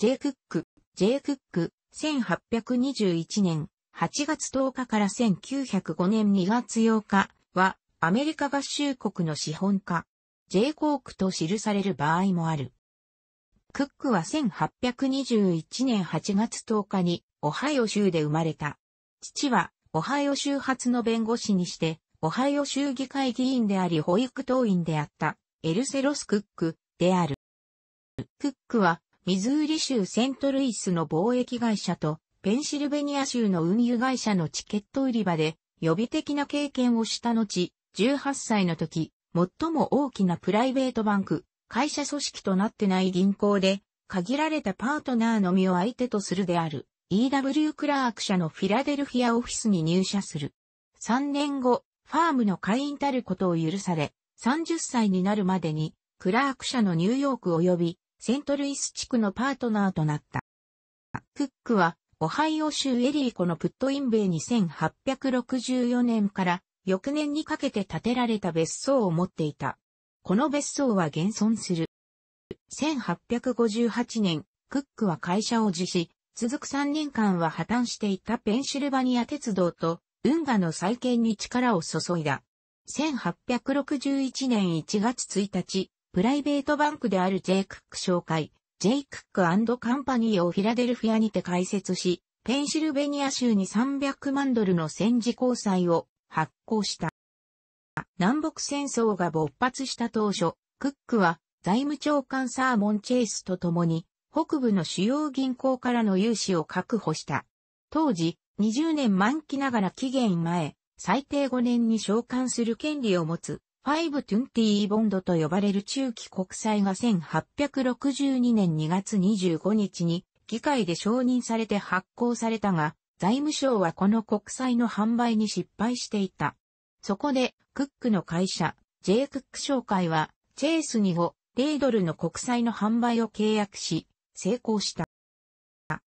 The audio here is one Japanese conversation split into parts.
J. クック、J. クック、1821年8月10日から1905年2月8日は、アメリカ合衆国の資本家、J. コークと記される場合もある。クックは1821年8月10日に、オハイオ州で生まれた。父は、オハイオ州初の弁護士にして、オハイオ州議会議員であり保育党員であった、エルセロス・クック、である。クックは、ミズーリ州セントルイスの貿易会社と、ペンシルベニア州の運輸会社のチケット売り場で、予備的な経験をした後、18歳の時、最も大きなプライベートバンク、会社組織となってない銀行で、限られたパートナーのみを相手とするである、E.W. クラーク社のフィラデルフィアオフィスに入社する。3年後、ファームの会員たることを許され、30歳になるまでに、クラーク社のニューヨーク及びセントルイス地区のパートナーとなった。クックは、オハイオ州エリーコのプットインベイに1864年から翌年にかけて建てられた別荘を持っていた。この別荘は現存する。1858年、クックは会社を辞し、続く3年間は破綻していたペンシルバニア鉄道と運河の再建に力を注いだ。1861年1月1日、プライベートバンクである J. クック紹介、J. クックカンパニーをフィラデルフィアにて開設し、ペンシルベニア州に300万ドルの戦時交際を発行した。南北戦争が勃発した当初、クックは財務長官サーモン・チェイスと共に北部の主要銀行からの融資を確保した。当時、20年満期ながら期限前、最低5年に償還する権利を持つ520ボンドと呼ばれる中期国債が1862年2月25日に議会で承認されて発行されたが、財務省はこの国債の販売に失敗していた。そこで、クックの会社、J. クック商会は、チェイスに5、0ドルの国債の販売を契約し、成功した。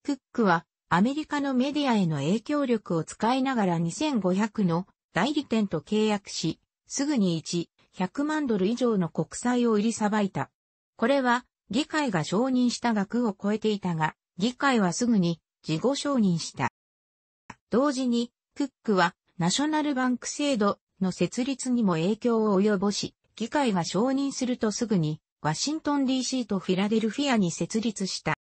クックは、アメリカのメディアへの影響力を使いながら2500の代理店と契約し、すぐに1、100万ドル以上の国債を売りさばいた。これは、議会が承認した額を超えていたが、議会はすぐに事後承認した。同時に、クックはナショナルバンク制度の設立にも影響を及ぼし、議会が承認するとすぐに、ワシントン DC とフィラデルフィアに設立した。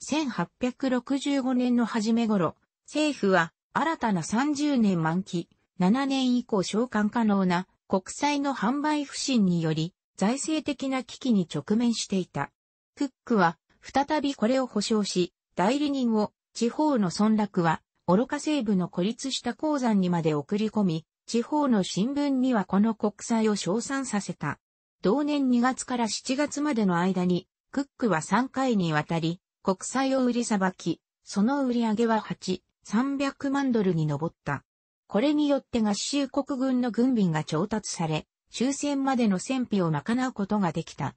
1865年の初め頃、政府は新たな30年満期、7年以降償還可能な国債の販売不振により財政的な危機に直面していた。クックは再びこれを保証し、代理人を地方の村落は愚か西部の孤立した鉱山にまで送り込み、地方の新聞にはこの国債を称賛させた。同年2月から7月までの間に、クックは3回にわたり、国債を売りさばき、その売り上げは8、300万ドルに上った。これによって合衆国軍の軍備が調達され、終戦までの戦費を賄うことができた。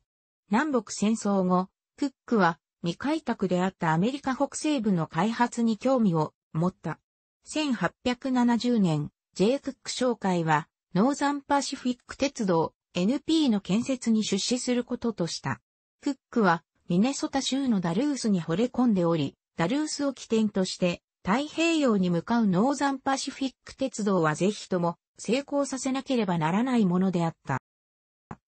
南北戦争後、クックは未開拓であったアメリカ北西部の開発に興味を持った。1870年、J. クック商会は、ノーザンパシフィック鉄道 NP の建設に出資することとした。クックはミネソタ州のダルースに惚れ込んでおり、ダルースを起点として太平洋に向かうノーザンパシフィック鉄道はぜひとも成功させなければならないものであった。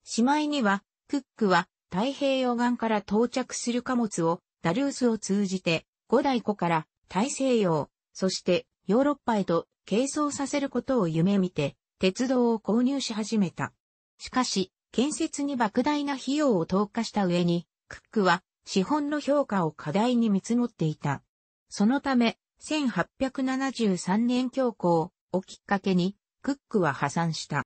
しまいには、クックは太平洋岸から到着する貨物をダルースを通じて五大湖から大西洋、そしてヨーロッパへと軽装させることを夢見て鉄道を購入し始めた。しかし、建設に莫大な費用を投下した上に、クックは資本の評価を課題に見積もっていた。そのため、1873年教皇をきっかけに、クックは破産した。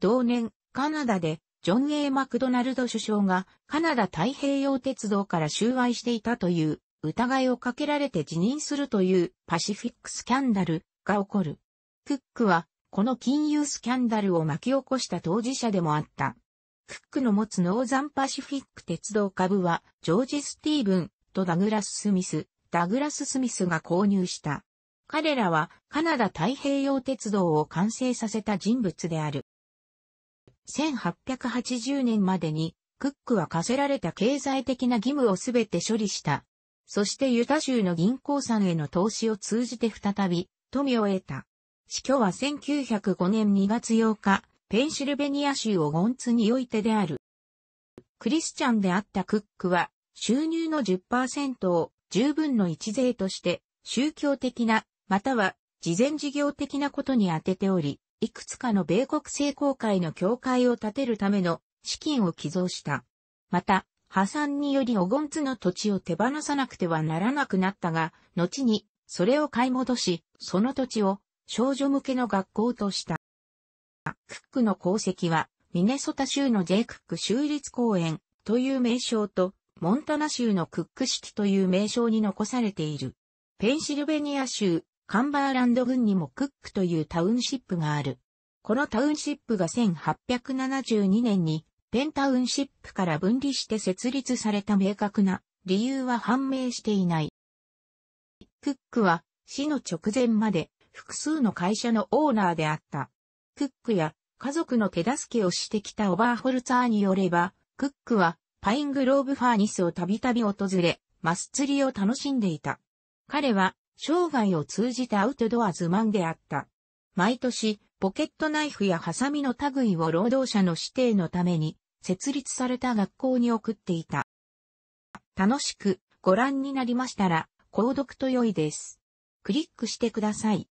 同年、カナダで、ジョン・ A・ マクドナルド首相が、カナダ太平洋鉄道から収賄していたという、疑いをかけられて辞任するというパシフィックスキャンダルが起こる。クックは、この金融スキャンダルを巻き起こした当事者でもあった。クックの持つノーザンパシフィック鉄道株は、ジョージ・スティーブンとダグラス・スミス、ダグラス・スミスが購入した。彼らはカナダ太平洋鉄道を完成させた人物である。1880年までにクックは課せられた経済的な義務をすべて処理した。そしてユタ州の銀行さんへの投資を通じて再び富を得た。死去は1905年2月8日、ペンシルベニア州をゴンツにおいてである。クリスチャンであったクックは収入の10%を十分の一税として、宗教的な、または、事前事業的なことに当てており、いくつかの米国聖公会の教会を建てるための資金を寄贈した。また、破産によりおごんつの土地を手放さなくてはならなくなったが、後にそれを買い戻し、その土地を少女向けの学校とした。クックの功績は、ミネソタ州の J クック州立公園という名称とモンタナ州のクック式という名称に残されている。ペンシルベニア州、カンバーランド郡にもクックというタウンシップがある。このタウンシップが1872年にペンタウンシップから分離して設立された明確な理由は判明していない。クックは死の直前まで複数の会社のオーナーであった。クックや家族の手助けをしてきたオバーホルツァーによれば、クックはパイングローブファーニスをたびたび訪れ、マス釣りを楽しんでいた。彼は、生涯を通じたアウトドアズマンであった。毎年、ポケットナイフやハサミの類を労働者の指定のために、設立された学校に送っていた。楽しくご覧になりましたら、購読と良いです。クリックしてください。